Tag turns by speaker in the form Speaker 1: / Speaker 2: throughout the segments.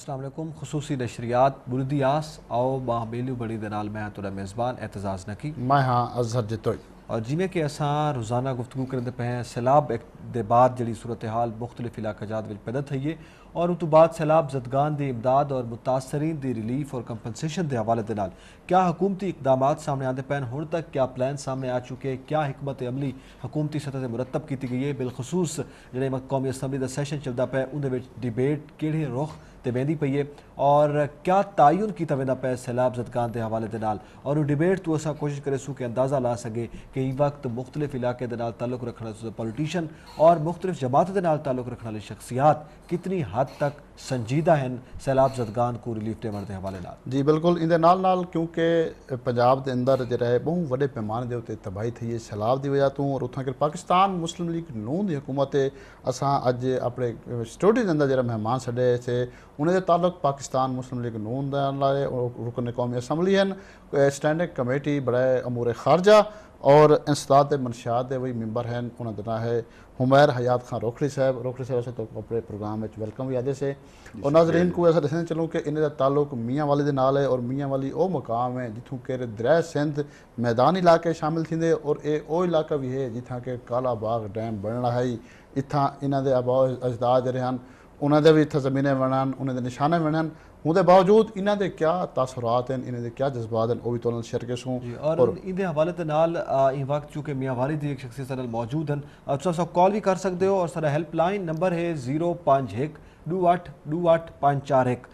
Speaker 1: असलम खसूस नशरियात बुरदियास आओ बाहबेलू बड़ी दलाल मैं तुरा मेज़बान एतजाज़ नकी मैं हाँ अजहर जतोई और जिमें कि असा रोज़ाना गुफ्तु करें पाया सैलाब के बाद जी सूरत हाल मुख्तलिफ इलाकाजात में पैदा थी है और उस बाद सैलाब जदगान की इमदाद और मुतासरीन की रिलीफ और कंपनसेशन के हवाले के नाल क्या हुकूमती इकदाम सामने आते पैन हूँ तक क्या प्लान सामने आ चुके क्या हमत अमली हुकूमती सतह से मुरतब की गई है बिलखसूस जो कौमी असम्बली का सैशन चलता पे उन्हें डिबेट कि रुख तो ਵਹਿੰਦੀ ਪਈ है और क्या तयन किया ਵੈਂਦਾ ਪੈ सैलाब जदगान के हवाले के नाल और डिबेट तू असा कोशिश करे सू कि अंदाजा ला सके कई वक्त मुख्तलिफ इलाके तलुक रखने पोलिटिशन और मुख्तलिफ जमात के तलुक रखने वाली शख्सियात कितनी हद तक संजीदा हैं सैलाब जदगान को रिलीफ टेमर के हवाले जी बिल्कुल इन क्योंकि पंजाब
Speaker 2: के अंदर जो है बहुत व्डे पैमाने के उ तबाही थी है सैलाब की वजह तो और उतना के पाकिस्तान मुस्लिम लीग नून की हुकूमत है असा अज अपने स्टूडियो के अंदर जो मेहमान छड़े थे उन्हें तलुक पाकिस्तान मुस्लिम लीग नून रुकन कौमी असैम्बली हैं स्टैंडिंग कमेटी बड़ा अमूरे खारजा और इंसदाद मनशाद वही मैंबर हैं उन्होंने ना है हुमैर हयात खान रोखड़ी साहब रोखड़ी साहब असें तो अपने प्रोग्राम में वेलकम भी आदि से और नाजरीन को ऐसा दसने चलूँ कि इन्हें तालुक मियाँ वाले के नाल है और मियाँ वाली वो मुकाम है जितों के दरै सिंध मैदान इलाके शामिल थे और ये वो इलाका भी है जितना के काला बाग डैम बनना है इतना इन्होंने आबाओ अजदाद जो हैं उन्होंने भी इतना जमीन बनान उन्होंने निशाने बनान उनके बावजूद इन्होंने क्या तसरात हैं इन्हें क्या जज्बात हैं वो भी तो शेयर के
Speaker 1: सो और, और इनके हवाले के नक्त चूंकि मियाँ वाली जी एक शख्सियत मौजूद हैं अब अच्छा सब कॉल भी कर सकते हो और सारा हेल्पलाइन नंबर है जीरो पाँच एक डू अठ डू अठ पाँच चार एक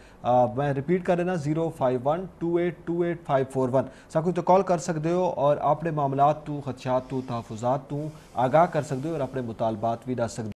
Speaker 1: मैं रिपीट कर देना zero five one two eight two eight five four one सब कुछ तो कॉल कर सकते हो और अपने मामला तो खदशात तो तहफात तू आगाह कर सकते हो और अपने मुतालबात भी दस सकते